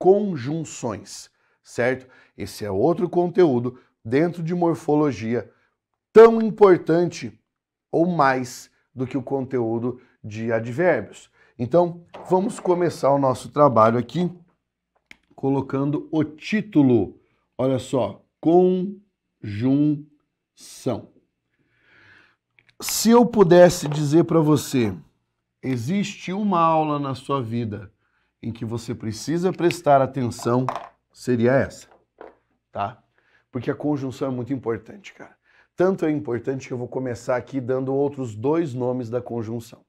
conjunções, certo? Esse é outro conteúdo dentro de morfologia tão importante ou mais do que o conteúdo de advérbios. Então, vamos começar o nosso trabalho aqui colocando o título. Olha só, conjunção. Se eu pudesse dizer para você, existe uma aula na sua vida em que você precisa prestar atenção seria essa, tá? Porque a conjunção é muito importante, cara. Tanto é importante que eu vou começar aqui dando outros dois nomes da conjunção,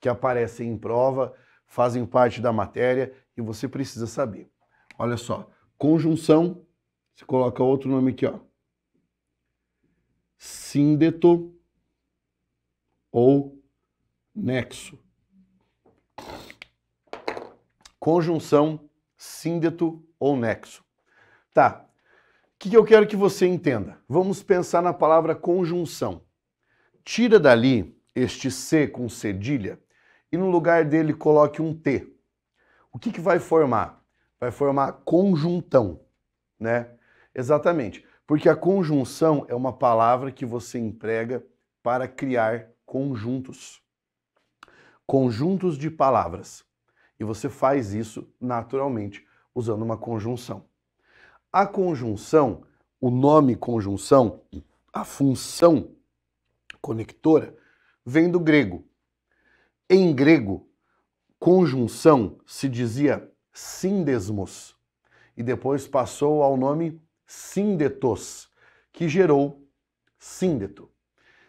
que aparecem em prova, fazem parte da matéria e você precisa saber. Olha só, conjunção, você coloca outro nome aqui, ó. Síndeto ou nexo. Conjunção, síndeto ou nexo. Tá. O que eu quero que você entenda? Vamos pensar na palavra conjunção. Tira dali este C com cedilha e no lugar dele coloque um T. O que, que vai formar? Vai formar conjuntão, né? Exatamente, porque a conjunção é uma palavra que você emprega para criar conjuntos. Conjuntos de palavras. E você faz isso naturalmente usando uma conjunção. A conjunção, o nome conjunção, a função conectora, vem do grego. Em grego, conjunção se dizia síndesmos e depois passou ao nome síndetos, que gerou síndeto.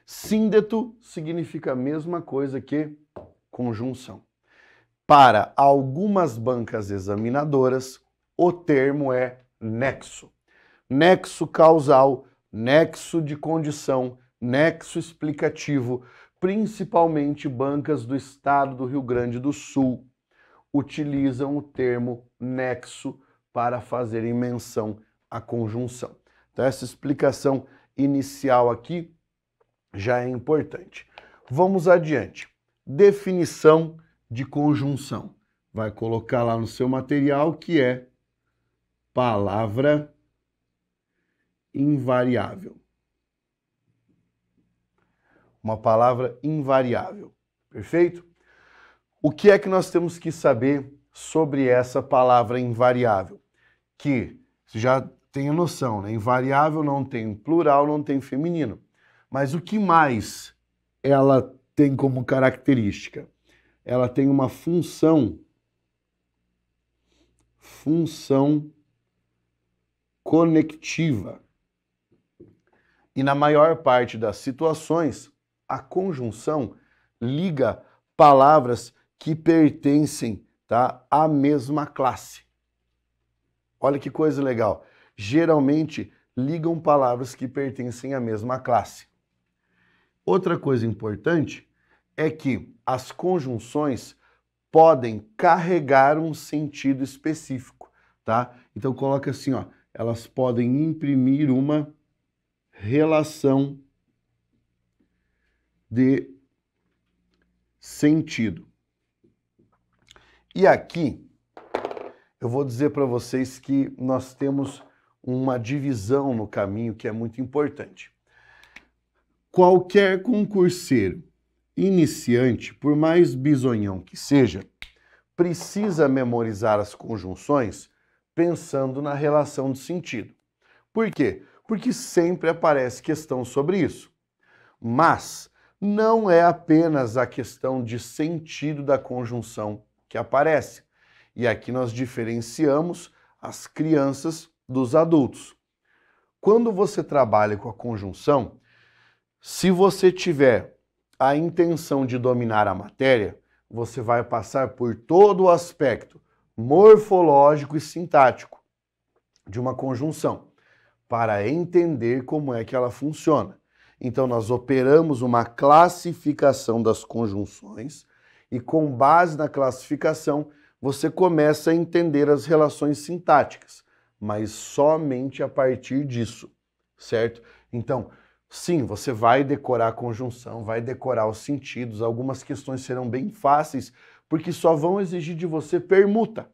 Síndeto significa a mesma coisa que conjunção. Para algumas bancas examinadoras, o termo é nexo. Nexo causal, nexo de condição, nexo explicativo, principalmente bancas do estado do Rio Grande do Sul utilizam o termo nexo para fazerem menção à conjunção. Então, essa explicação inicial aqui já é importante. Vamos adiante. Definição de conjunção. Vai colocar lá no seu material que é palavra invariável. Uma palavra invariável, perfeito? O que é que nós temos que saber sobre essa palavra invariável? Que você já tem a noção, né? Invariável não tem plural, não tem feminino. Mas o que mais ela tem como característica? ela tem uma função, função conectiva. E na maior parte das situações, a conjunção liga palavras que pertencem tá, à mesma classe. Olha que coisa legal. Geralmente ligam palavras que pertencem à mesma classe. Outra coisa importante é que as conjunções podem carregar um sentido específico, tá? Então coloca assim, ó, elas podem imprimir uma relação de sentido. E aqui eu vou dizer para vocês que nós temos uma divisão no caminho que é muito importante. Qualquer concurseiro iniciante, por mais bisonhão que seja, precisa memorizar as conjunções pensando na relação de sentido. Por quê? Porque sempre aparece questão sobre isso. Mas não é apenas a questão de sentido da conjunção que aparece. E aqui nós diferenciamos as crianças dos adultos. Quando você trabalha com a conjunção, se você tiver a intenção de dominar a matéria, você vai passar por todo o aspecto morfológico e sintático de uma conjunção para entender como é que ela funciona. Então, nós operamos uma classificação das conjunções e, com base na classificação, você começa a entender as relações sintáticas, mas somente a partir disso, certo? Então, Sim, você vai decorar a conjunção, vai decorar os sentidos, algumas questões serão bem fáceis, porque só vão exigir de você permuta,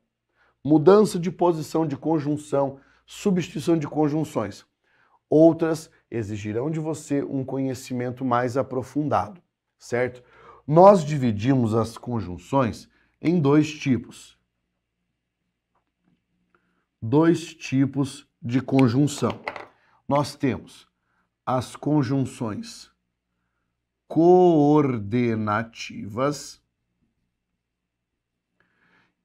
mudança de posição de conjunção, substituição de conjunções. Outras exigirão de você um conhecimento mais aprofundado, certo? Nós dividimos as conjunções em dois tipos. Dois tipos de conjunção. Nós temos as conjunções coordenativas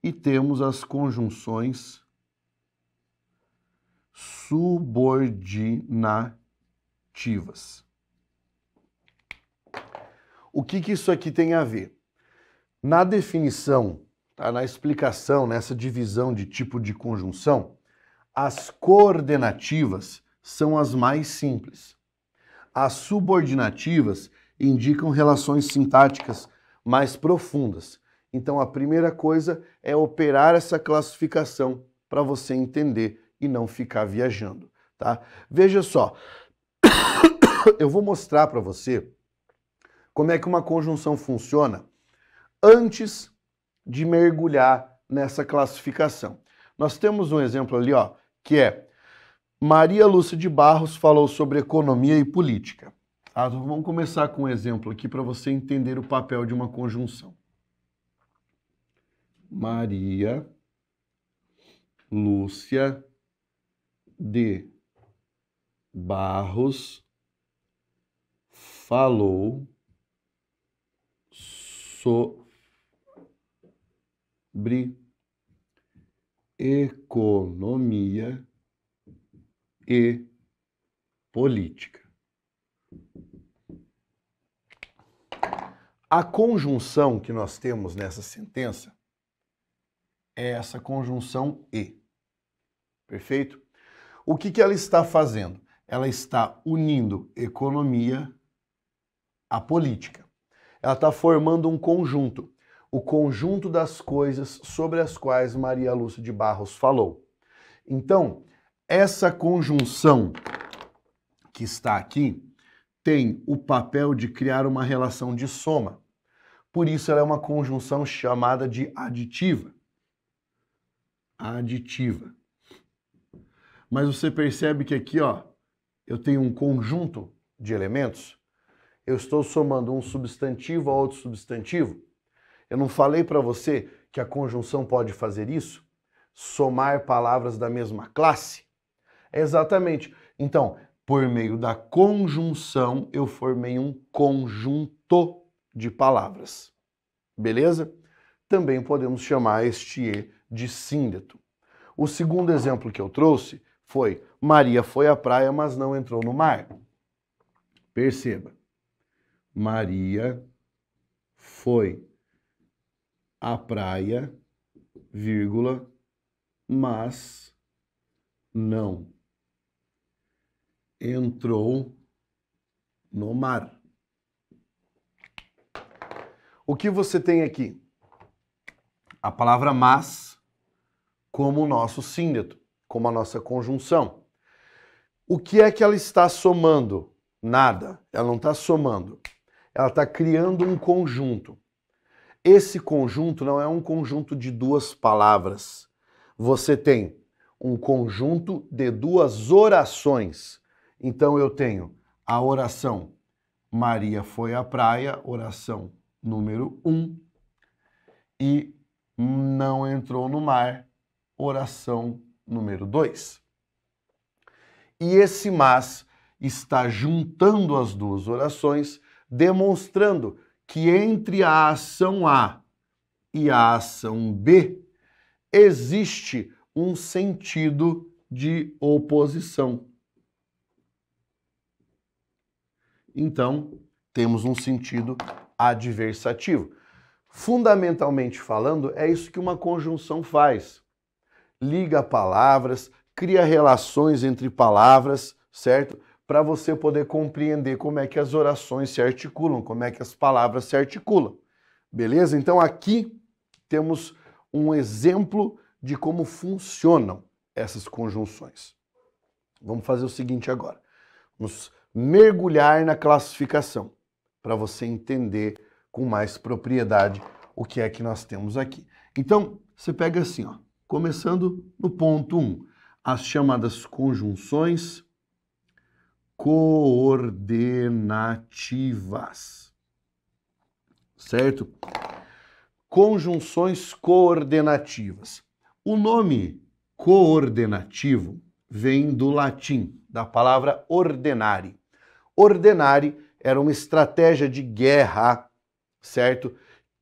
e temos as conjunções subordinativas. O que, que isso aqui tem a ver? Na definição, tá? na explicação, nessa divisão de tipo de conjunção, as coordenativas são as mais simples. As subordinativas indicam relações sintáticas mais profundas. Então, a primeira coisa é operar essa classificação para você entender e não ficar viajando, tá? Veja só, eu vou mostrar para você como é que uma conjunção funciona antes de mergulhar nessa classificação. Nós temos um exemplo ali, ó, que é Maria Lúcia de Barros falou sobre economia e política. Ah, vamos começar com um exemplo aqui para você entender o papel de uma conjunção. Maria Lúcia de Barros falou sobre economia e política. A conjunção que nós temos nessa sentença é essa conjunção e. Perfeito? O que, que ela está fazendo? Ela está unindo economia à política. Ela está formando um conjunto, o conjunto das coisas sobre as quais Maria Lúcia de Barros falou. Então, essa conjunção que está aqui tem o papel de criar uma relação de soma. Por isso ela é uma conjunção chamada de aditiva. Aditiva. Mas você percebe que aqui, ó, eu tenho um conjunto de elementos. Eu estou somando um substantivo a outro substantivo. Eu não falei para você que a conjunção pode fazer isso? Somar palavras da mesma classe? Exatamente. Então, por meio da conjunção, eu formei um conjunto de palavras. Beleza? Também podemos chamar este E de síndeto. O segundo exemplo que eu trouxe foi Maria foi à praia, mas não entrou no mar. Perceba. Maria foi à praia, vírgula, mas não entrou no mar. O que você tem aqui? A palavra mas como o nosso síndeto, como a nossa conjunção. O que é que ela está somando? Nada. Ela não está somando. Ela está criando um conjunto. Esse conjunto não é um conjunto de duas palavras. Você tem um conjunto de duas orações então eu tenho a oração Maria foi à praia, oração número 1, um, e não entrou no mar, oração número 2. E esse mas está juntando as duas orações, demonstrando que entre a ação A e a ação B existe um sentido de oposição. Então, temos um sentido adversativo. Fundamentalmente falando, é isso que uma conjunção faz. Liga palavras, cria relações entre palavras, certo? Para você poder compreender como é que as orações se articulam, como é que as palavras se articulam. Beleza? Então aqui temos um exemplo de como funcionam essas conjunções. Vamos fazer o seguinte agora. Vamos mergulhar na classificação, para você entender com mais propriedade o que é que nós temos aqui. Então, você pega assim, ó, começando no ponto 1, um, as chamadas conjunções coordenativas. Certo? Conjunções coordenativas. O nome coordenativo vem do latim, da palavra ordenare, Ordenare era uma estratégia de guerra, certo?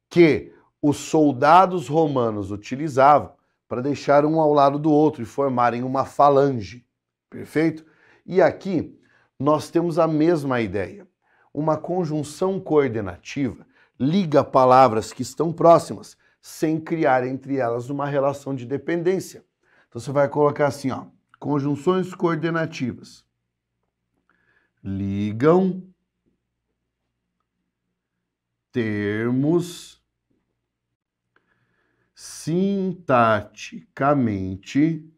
Que os soldados romanos utilizavam para deixar um ao lado do outro e formarem uma falange, perfeito? E aqui nós temos a mesma ideia. Uma conjunção coordenativa liga palavras que estão próximas sem criar entre elas uma relação de dependência. Então você vai colocar assim, ó, conjunções coordenativas ligam termos sintaticamente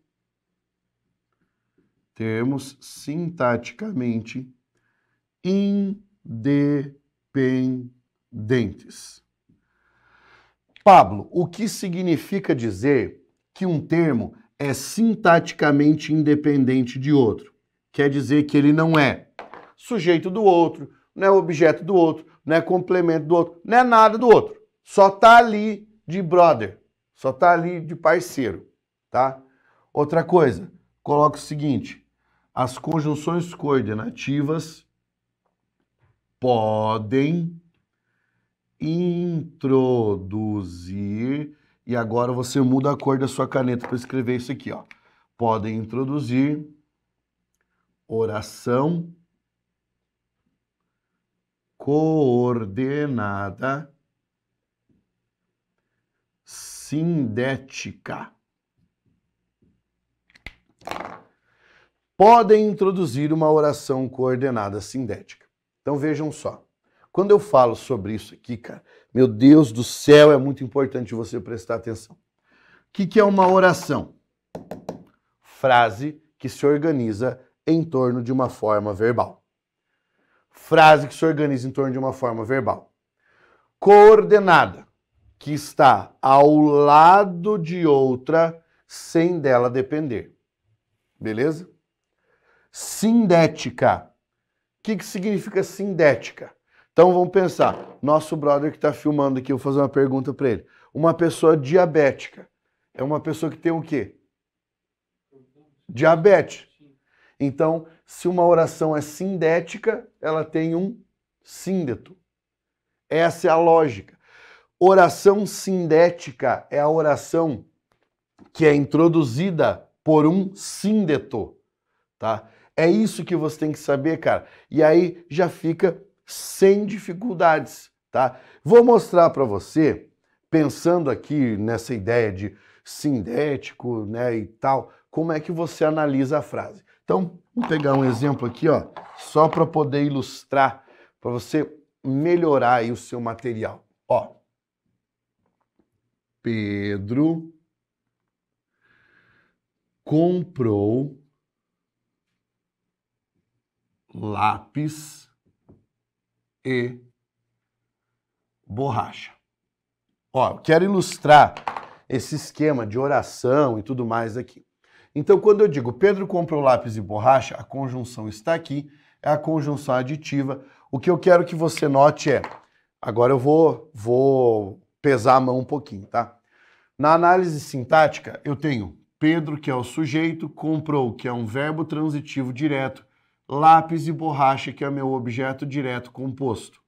termos sintaticamente independentes. Pablo, o que significa dizer que um termo é sintaticamente independente de outro? Quer dizer que ele não é sujeito do outro, não é objeto do outro, não é complemento do outro, não é nada do outro. Só tá ali de brother, só tá ali de parceiro, tá? Outra coisa, coloca o seguinte: as conjunções coordenativas podem introduzir e agora você muda a cor da sua caneta para escrever isso aqui, ó. Podem introduzir oração coordenada sindética. Podem introduzir uma oração coordenada sindética. Então vejam só. Quando eu falo sobre isso aqui, cara, meu Deus do céu, é muito importante você prestar atenção. O que, que é uma oração? Frase que se organiza em torno de uma forma verbal frase que se organiza em torno de uma forma verbal. Coordenada, que está ao lado de outra sem dela depender. Beleza? Sindética. O que, que significa sindética? Então vamos pensar. Nosso brother que está filmando aqui, eu vou fazer uma pergunta para ele. Uma pessoa diabética é uma pessoa que tem o quê? Diabetes. Então, se uma oração é sindética, ela tem um síndeto. Essa é a lógica. Oração sindética é a oração que é introduzida por um síndeto, tá? É isso que você tem que saber, cara. E aí já fica sem dificuldades, tá? Vou mostrar para você, pensando aqui nessa ideia de sindético, né, e tal, como é que você analisa a frase. Então, Vou pegar um exemplo aqui, ó, só para poder ilustrar, para você melhorar o seu material. Ó, Pedro comprou lápis e borracha. Ó, quero ilustrar esse esquema de oração e tudo mais aqui. Então, quando eu digo Pedro comprou lápis e borracha, a conjunção está aqui, é a conjunção aditiva. O que eu quero que você note é, agora eu vou, vou pesar a mão um pouquinho, tá? Na análise sintática, eu tenho Pedro, que é o sujeito, comprou, que é um verbo transitivo direto, lápis e borracha, que é meu objeto direto composto.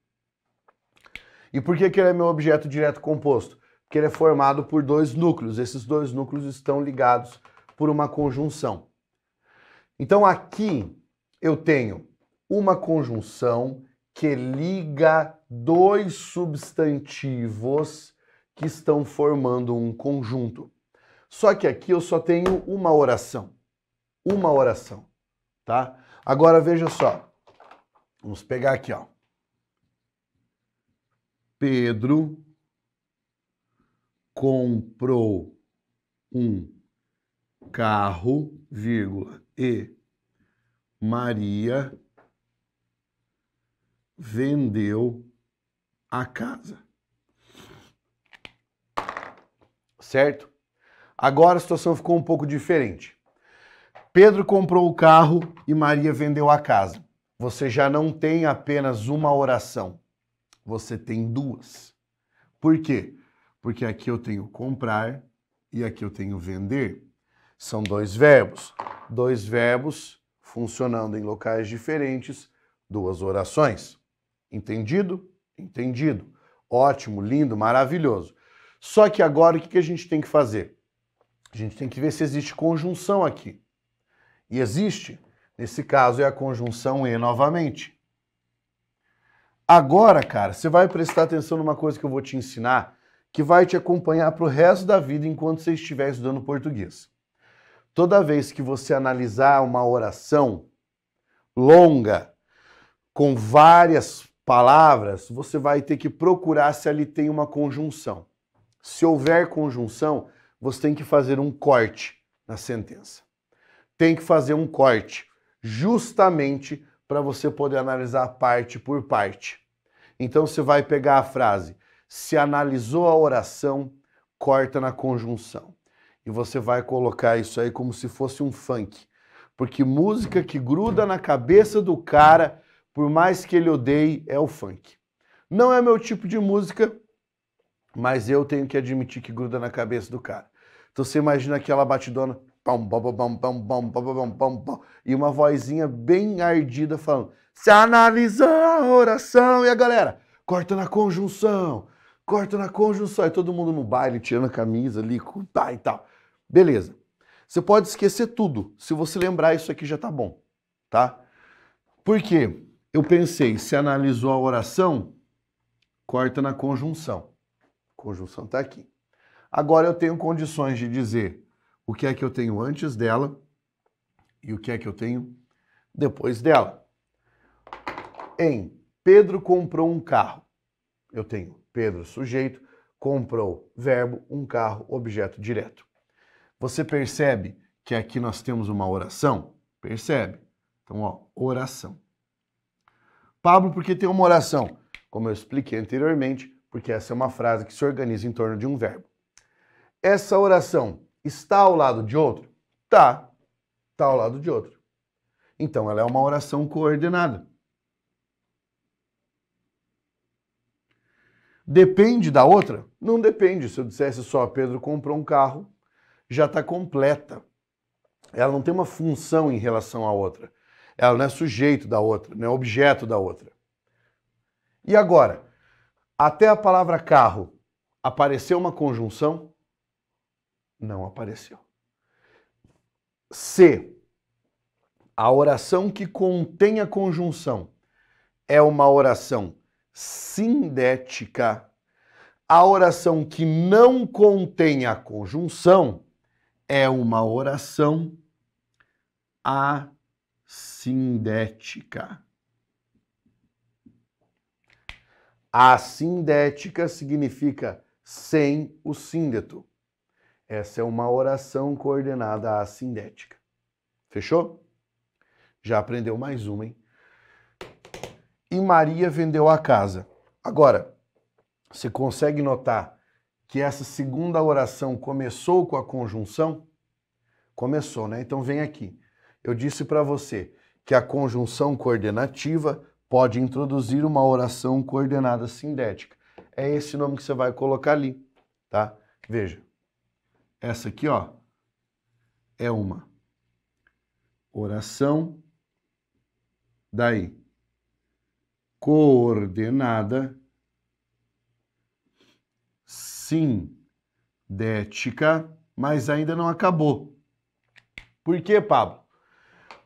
E por que, que ele é meu objeto direto composto? Porque ele é formado por dois núcleos. Esses dois núcleos estão ligados por uma conjunção. Então aqui eu tenho uma conjunção que liga dois substantivos que estão formando um conjunto. Só que aqui eu só tenho uma oração. Uma oração, tá? Agora veja só. Vamos pegar aqui, ó. Pedro comprou um carro, vírgula, e Maria vendeu a casa. Certo? Agora a situação ficou um pouco diferente. Pedro comprou o carro e Maria vendeu a casa. Você já não tem apenas uma oração, você tem duas. Por quê? Porque aqui eu tenho comprar e aqui eu tenho vender. São dois verbos. Dois verbos funcionando em locais diferentes, duas orações. Entendido? Entendido. Ótimo, lindo, maravilhoso. Só que agora o que a gente tem que fazer? A gente tem que ver se existe conjunção aqui. E existe. Nesse caso é a conjunção e novamente. Agora, cara, você vai prestar atenção numa coisa que eu vou te ensinar que vai te acompanhar para o resto da vida enquanto você estiver estudando português toda vez que você analisar uma oração longa, com várias palavras, você vai ter que procurar se ali tem uma conjunção. Se houver conjunção, você tem que fazer um corte na sentença. Tem que fazer um corte, justamente para você poder analisar parte por parte. Então você vai pegar a frase: se analisou a oração, corta na conjunção e você vai colocar isso aí como se fosse um funk. Porque música que gruda na cabeça do cara, por mais que ele odeie, é o funk. Não é meu tipo de música, mas eu tenho que admitir que gruda na cabeça do cara. Então você imagina aquela batidona e uma vozinha bem ardida falando: se analisar a oração e a galera corta na conjunção corta na conjunção, e todo mundo no baile, tirando a camisa ali, tá e tal. Beleza. Você pode esquecer tudo. Se você lembrar, isso aqui já tá bom, tá? Porque eu pensei, se analisou a oração, corta na conjunção. Conjunção tá aqui. Agora eu tenho condições de dizer o que é que eu tenho antes dela e o que é que eu tenho depois dela. Em Pedro comprou um carro. Eu tenho Pedro, sujeito, comprou, verbo, um carro, objeto direto. Você percebe que aqui nós temos uma oração? Percebe? Então, ó, oração. Pablo, porque tem uma oração? Como eu expliquei anteriormente, porque essa é uma frase que se organiza em torno de um verbo. Essa oração está ao lado de outro? Tá. Está ao lado de outro. Então, ela é uma oração coordenada. Depende da outra? Não depende. Se eu dissesse só, Pedro comprou um carro, já está completa. Ela não tem uma função em relação à outra. Ela não é sujeito da outra, não é objeto da outra. E agora, até a palavra carro apareceu uma conjunção? Não apareceu. Se A oração que contém a conjunção é uma oração sindética. A oração que não contém a conjunção é uma oração assindética. Assindética significa sem o síndeto. Essa é uma oração coordenada assindética. Fechou? Já aprendeu mais uma, hein? e Maria vendeu a casa. Agora, se consegue notar que essa segunda oração começou com a conjunção? Começou, né? Então vem aqui. Eu disse para você que a conjunção coordenativa pode introduzir uma oração coordenada sindética. É esse nome que você vai colocar ali, tá? Veja. Essa aqui, ó, é uma oração daí coordenada sindética, mas ainda não acabou. Por quê, Pablo?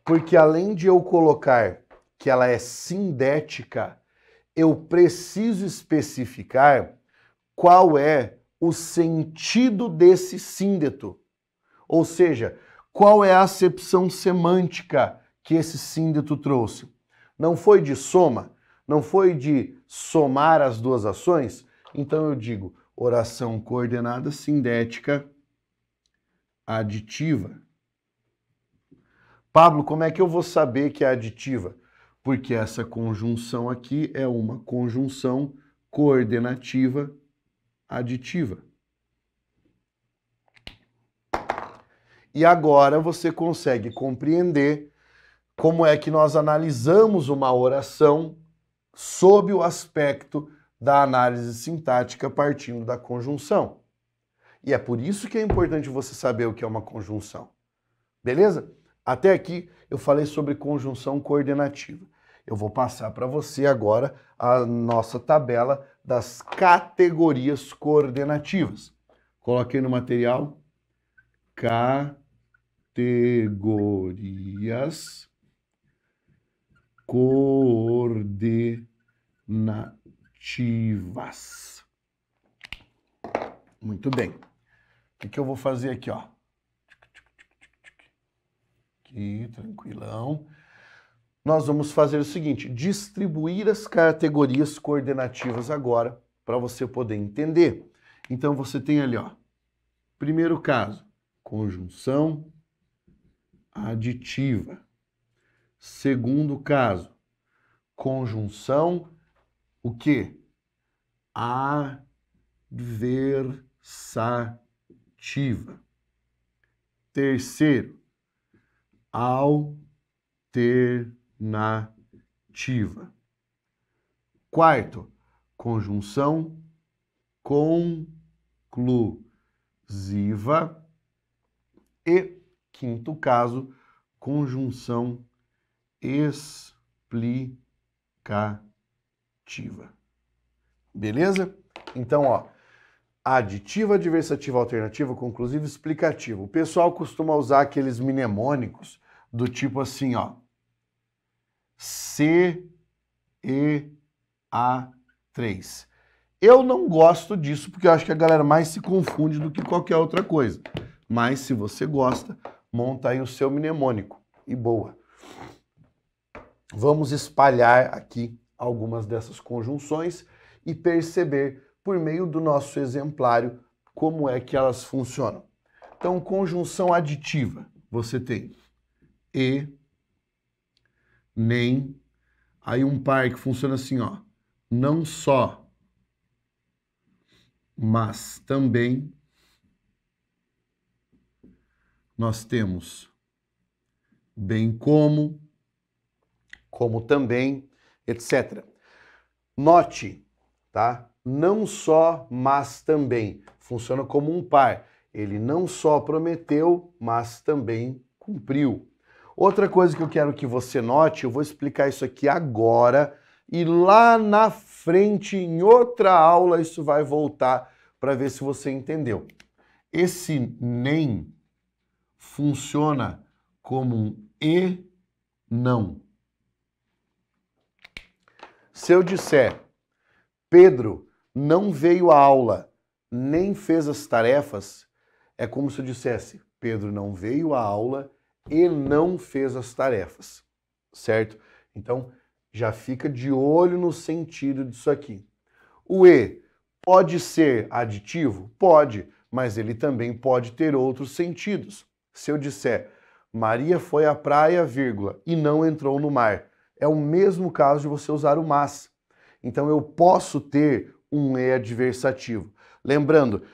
Porque além de eu colocar que ela é sindética, eu preciso especificar qual é o sentido desse síndeto. Ou seja, qual é a acepção semântica que esse síndeto trouxe. Não foi de soma, não foi de somar as duas ações? Então eu digo oração coordenada sindética aditiva. Pablo, como é que eu vou saber que é aditiva? Porque essa conjunção aqui é uma conjunção coordenativa aditiva. E agora você consegue compreender como é que nós analisamos uma oração sob o aspecto da análise sintática partindo da conjunção. E é por isso que é importante você saber o que é uma conjunção. Beleza? Até aqui eu falei sobre conjunção coordenativa. Eu vou passar para você agora a nossa tabela das categorias coordenativas. Coloquei no material categorias coordenativas. Muito bem. O que, que eu vou fazer aqui, ó? Aqui, tranquilão. Nós vamos fazer o seguinte, distribuir as categorias coordenativas agora para você poder entender. Então você tem ali, ó, primeiro caso, conjunção aditiva. Segundo caso, conjunção o quê? Adversativa. Terceiro, alternativa. Quarto, conjunção conclusiva. E quinto caso, conjunção explicativa. Beleza? Então, ó, aditiva, adversativa, alternativa, conclusiva, explicativa. O pessoal costuma usar aqueles mnemônicos do tipo assim, ó. C E A 3. Eu não gosto disso porque eu acho que a galera mais se confunde do que qualquer outra coisa. Mas se você gosta, monta aí o seu mnemônico e boa vamos espalhar aqui algumas dessas conjunções e perceber por meio do nosso exemplário como é que elas funcionam. Então, conjunção aditiva, você tem e, nem, aí um par que funciona assim, ó, não só, mas também nós temos bem como, como também, etc. Note, tá? Não só, mas também. Funciona como um par. Ele não só prometeu, mas também cumpriu. Outra coisa que eu quero que você note, eu vou explicar isso aqui agora e lá na frente, em outra aula, isso vai voltar para ver se você entendeu. Esse nem funciona como um e não. Se eu disser, Pedro não veio à aula, nem fez as tarefas, é como se eu dissesse, Pedro não veio à aula e não fez as tarefas, certo? Então, já fica de olho no sentido disso aqui. O E pode ser aditivo? Pode, mas ele também pode ter outros sentidos. Se eu disser, Maria foi à praia, vírgula, e não entrou no mar, é o mesmo caso de você usar o mas. Então eu posso ter um e adversativo. Lembrando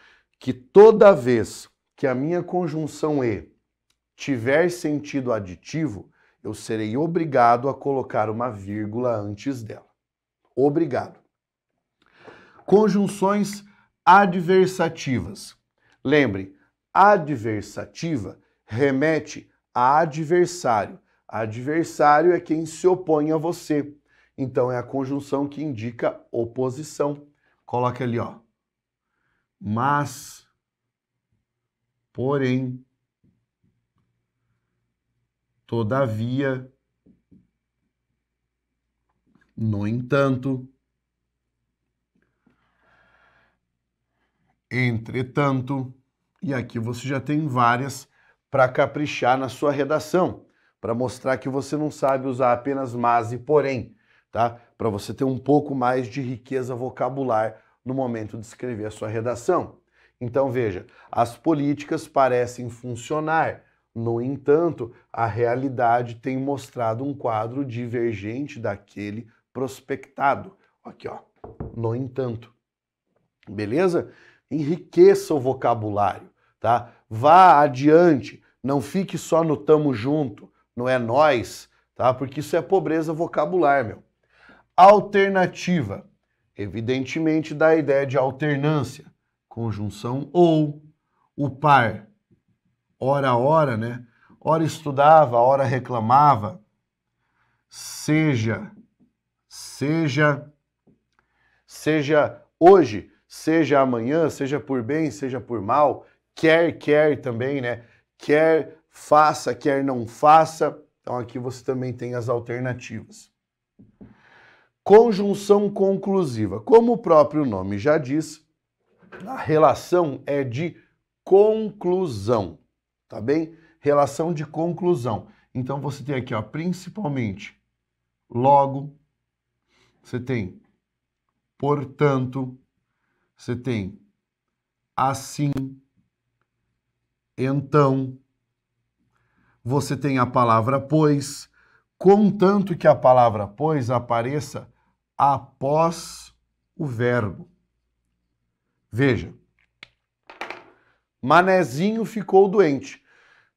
que toda vez que a minha conjunção e tiver sentido aditivo, eu serei obrigado a colocar uma vírgula antes dela. Obrigado. Conjunções adversativas. Lembre, adversativa remete a adversário Adversário é quem se opõe a você. Então é a conjunção que indica oposição. Coloca ali, ó. Mas, porém, todavia, no entanto, entretanto, e aqui você já tem várias para caprichar na sua redação para mostrar que você não sabe usar apenas mas e porém, tá? Para você ter um pouco mais de riqueza vocabular no momento de escrever a sua redação. Então veja, as políticas parecem funcionar, no entanto, a realidade tem mostrado um quadro divergente daquele prospectado. Aqui, ó. No entanto. Beleza? Enriqueça o vocabulário, tá? Vá adiante, não fique só no tamo junto, não é nós, tá? Porque isso é pobreza vocabular, meu. Alternativa, evidentemente dá a ideia de alternância, conjunção ou o par, hora a hora, né? Ora estudava, ora reclamava. Seja, seja, seja hoje, seja amanhã, seja por bem, seja por mal, quer, quer também, né? Quer faça, quer não faça. Então aqui você também tem as alternativas. Conjunção conclusiva. Como o próprio nome já diz, a relação é de conclusão, tá bem? Relação de conclusão. Então você tem aqui, ó, principalmente, logo, você tem portanto, você tem assim, então, você tem a palavra pois, contanto que a palavra pois apareça após o verbo. Veja, Manezinho ficou doente.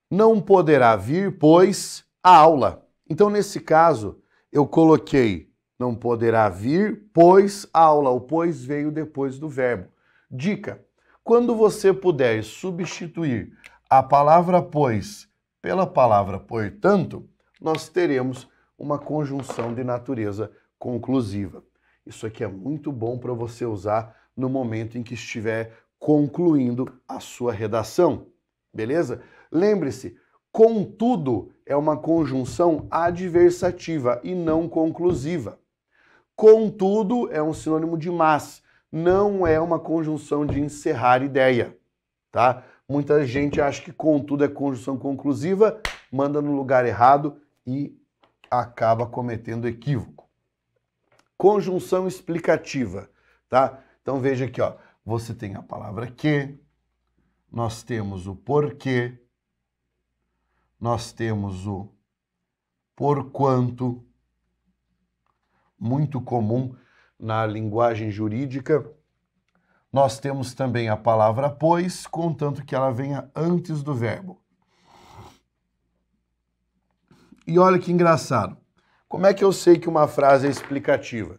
Não poderá vir, pois, a aula. Então, nesse caso, eu coloquei não poderá vir, pois a aula. O pois veio depois do verbo. Dica: quando você puder substituir a palavra pois pela palavra portanto, nós teremos uma conjunção de natureza conclusiva. Isso aqui é muito bom para você usar no momento em que estiver concluindo a sua redação, beleza? Lembre-se, contudo é uma conjunção adversativa e não conclusiva. Contudo é um sinônimo de mas, não é uma conjunção de encerrar ideia, tá? Muita gente acha que contudo é conjunção conclusiva, manda no lugar errado e acaba cometendo equívoco. Conjunção explicativa, tá? Então veja aqui, ó. Você tem a palavra que, nós temos o porquê, nós temos o porquanto, muito comum na linguagem jurídica nós temos também a palavra pois, contanto que ela venha antes do verbo. E olha que engraçado. Como é que eu sei que uma frase é explicativa?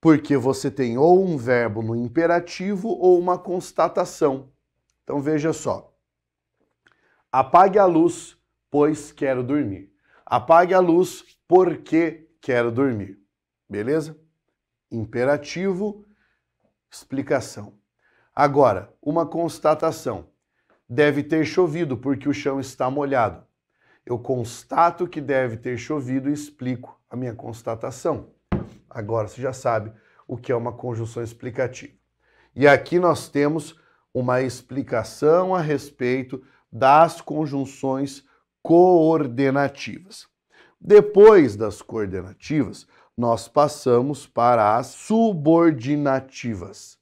Porque você tem ou um verbo no imperativo ou uma constatação. Então veja só. Apague a luz, pois quero dormir. Apague a luz, porque quero dormir. Beleza? Imperativo, explicação. Agora, uma constatação. Deve ter chovido porque o chão está molhado. Eu constato que deve ter chovido e explico a minha constatação. Agora você já sabe o que é uma conjunção explicativa. E aqui nós temos uma explicação a respeito das conjunções coordenativas. Depois das coordenativas, nós passamos para as subordinativas.